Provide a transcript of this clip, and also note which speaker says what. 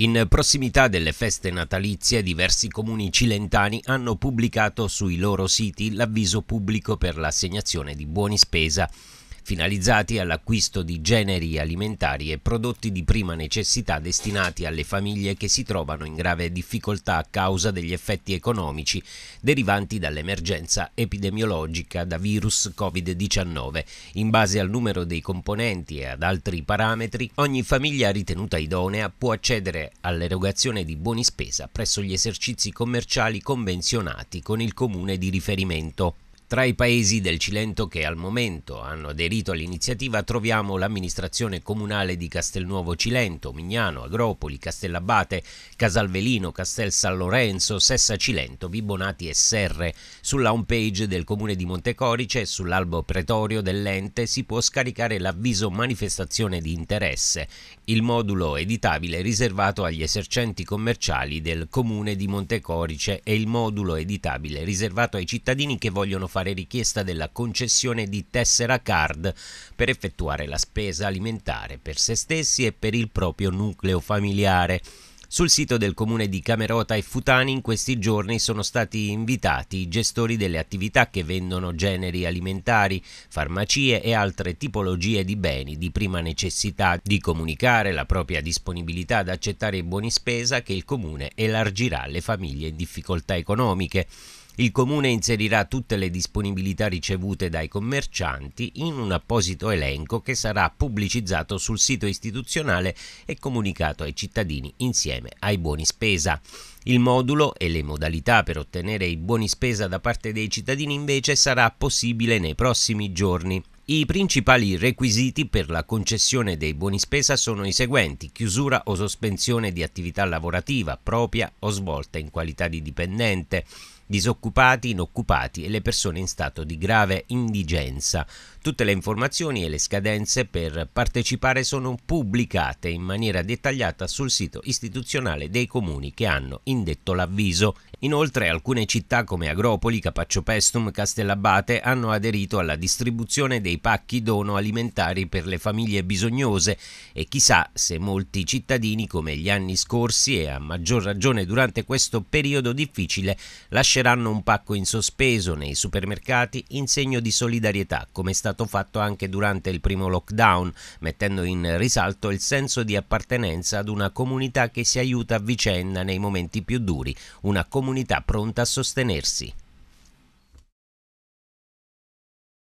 Speaker 1: In prossimità delle feste natalizie diversi comuni cilentani hanno pubblicato sui loro siti l'avviso pubblico per l'assegnazione di buoni spesa finalizzati all'acquisto di generi alimentari e prodotti di prima necessità destinati alle famiglie che si trovano in grave difficoltà a causa degli effetti economici derivanti dall'emergenza epidemiologica da virus Covid-19. In base al numero dei componenti e ad altri parametri, ogni famiglia ritenuta idonea può accedere all'erogazione di buoni spesa presso gli esercizi commerciali convenzionati con il comune di riferimento. Tra i paesi del Cilento che al momento hanno aderito all'iniziativa troviamo l'amministrazione comunale di Castelnuovo Cilento, Mignano, Agropoli, Castellabate, Casalvelino, Castel San Lorenzo, Sessa Cilento, Vibonati e Serre. Sulla homepage del comune di Montecorice e sull'albo pretorio dell'ente si può scaricare l'avviso manifestazione di interesse, il modulo editabile riservato agli esercenti commerciali del comune di Montecorice e il modulo editabile riservato ai cittadini che vogliono fare fare richiesta della concessione di tessera card per effettuare la spesa alimentare per se stessi e per il proprio nucleo familiare. Sul sito del comune di Camerota e Futani in questi giorni sono stati invitati i gestori delle attività che vendono generi alimentari, farmacie e altre tipologie di beni di prima necessità di comunicare la propria disponibilità ad accettare i buoni spesa che il comune elargirà alle famiglie in difficoltà economiche. Il comune inserirà tutte le disponibilità ricevute dai commercianti in un apposito elenco che sarà pubblicizzato sul sito istituzionale e comunicato ai cittadini insieme ai buoni spesa. Il modulo e le modalità per ottenere i buoni spesa da parte dei cittadini invece sarà possibile nei prossimi giorni. I principali requisiti per la concessione dei buoni spesa sono i seguenti: chiusura o sospensione di attività lavorativa propria o svolta in qualità di dipendente, disoccupati, inoccupati e le persone in stato di grave indigenza. Tutte le informazioni e le scadenze per partecipare sono pubblicate in maniera dettagliata sul sito istituzionale dei comuni che hanno indetto l'avviso. Inoltre alcune città come Agropoli, Capaccio Pestum, Castellabate hanno aderito alla distribuzione dei pacchi dono alimentari per le famiglie bisognose e chissà se molti cittadini come gli anni scorsi e a maggior ragione durante questo periodo difficile lasciano rilasceranno un pacco in sospeso nei supermercati in segno di solidarietà, come è stato fatto anche durante il primo lockdown, mettendo in risalto il senso di appartenenza ad una comunità che si aiuta a vicenda nei momenti più duri, una comunità pronta a sostenersi.